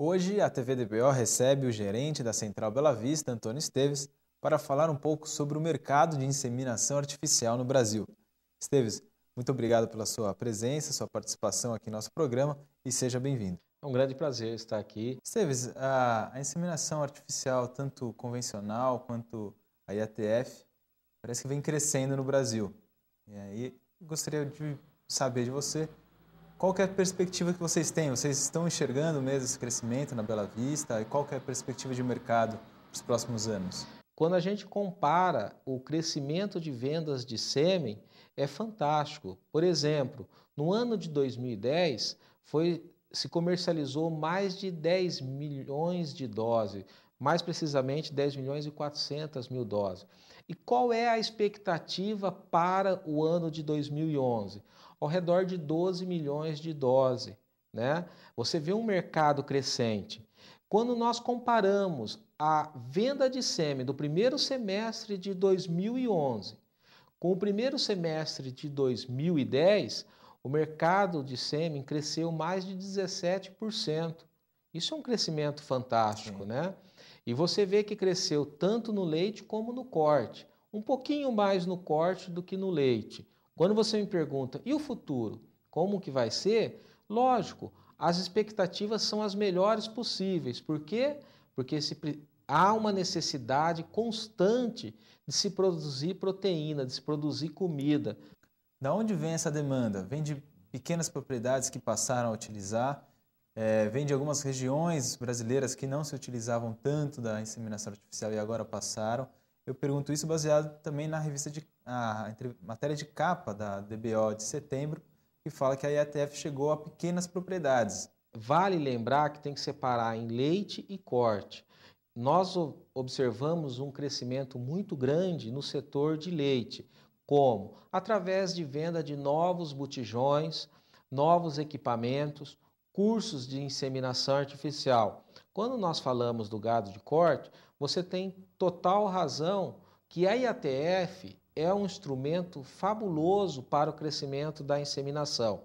Hoje, a TV DBO recebe o gerente da Central Bela Vista, Antônio Esteves, para falar um pouco sobre o mercado de inseminação artificial no Brasil. Esteves, muito obrigado pela sua presença, sua participação aqui no nosso programa e seja bem-vindo. É um grande prazer estar aqui. Esteves, a, a inseminação artificial, tanto convencional quanto a IATF, parece que vem crescendo no Brasil. E aí, gostaria de saber de você qual é a perspectiva que vocês têm? Vocês estão enxergando mesmo esse crescimento na Bela Vista? E qual é a perspectiva de mercado para os próximos anos? Quando a gente compara o crescimento de vendas de sêmen, é fantástico. Por exemplo, no ano de 2010, foi, se comercializou mais de 10 milhões de doses, mais precisamente 10 milhões e 400 mil doses. E qual é a expectativa para o ano de 2011? ao redor de 12 milhões de doses. Né? Você vê um mercado crescente. Quando nós comparamos a venda de sêmen do primeiro semestre de 2011 com o primeiro semestre de 2010, o mercado de sêmen cresceu mais de 17%. Isso é um crescimento fantástico, né? E você vê que cresceu tanto no leite como no corte. Um pouquinho mais no corte do que no leite. Quando você me pergunta, e o futuro? Como que vai ser? Lógico, as expectativas são as melhores possíveis. Por quê? Porque se, há uma necessidade constante de se produzir proteína, de se produzir comida. Da onde vem essa demanda? Vem de pequenas propriedades que passaram a utilizar? É, vem de algumas regiões brasileiras que não se utilizavam tanto da inseminação artificial e agora passaram? Eu pergunto isso baseado também na revista de a, matéria de capa da DBO de setembro, que fala que a IATF chegou a pequenas propriedades. Vale lembrar que tem que separar em leite e corte. Nós observamos um crescimento muito grande no setor de leite. Como? Através de venda de novos botijões, novos equipamentos, cursos de inseminação artificial. Quando nós falamos do gado de corte, você tem total razão que a IATF é um instrumento fabuloso para o crescimento da inseminação.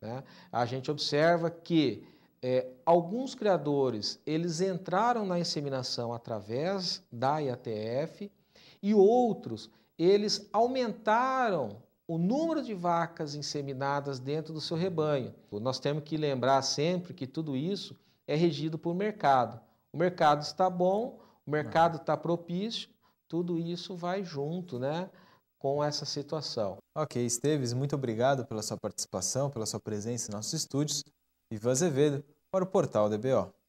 Né? A gente observa que é, alguns criadores eles entraram na inseminação através da IATF e outros eles aumentaram o número de vacas inseminadas dentro do seu rebanho. Nós temos que lembrar sempre que tudo isso é regido por mercado. O mercado está bom, o mercado está propício, tudo isso vai junto, né? com essa situação. Ok, Esteves, muito obrigado pela sua participação, pela sua presença em nossos estúdios. Ivan Azevedo, para o portal DBO.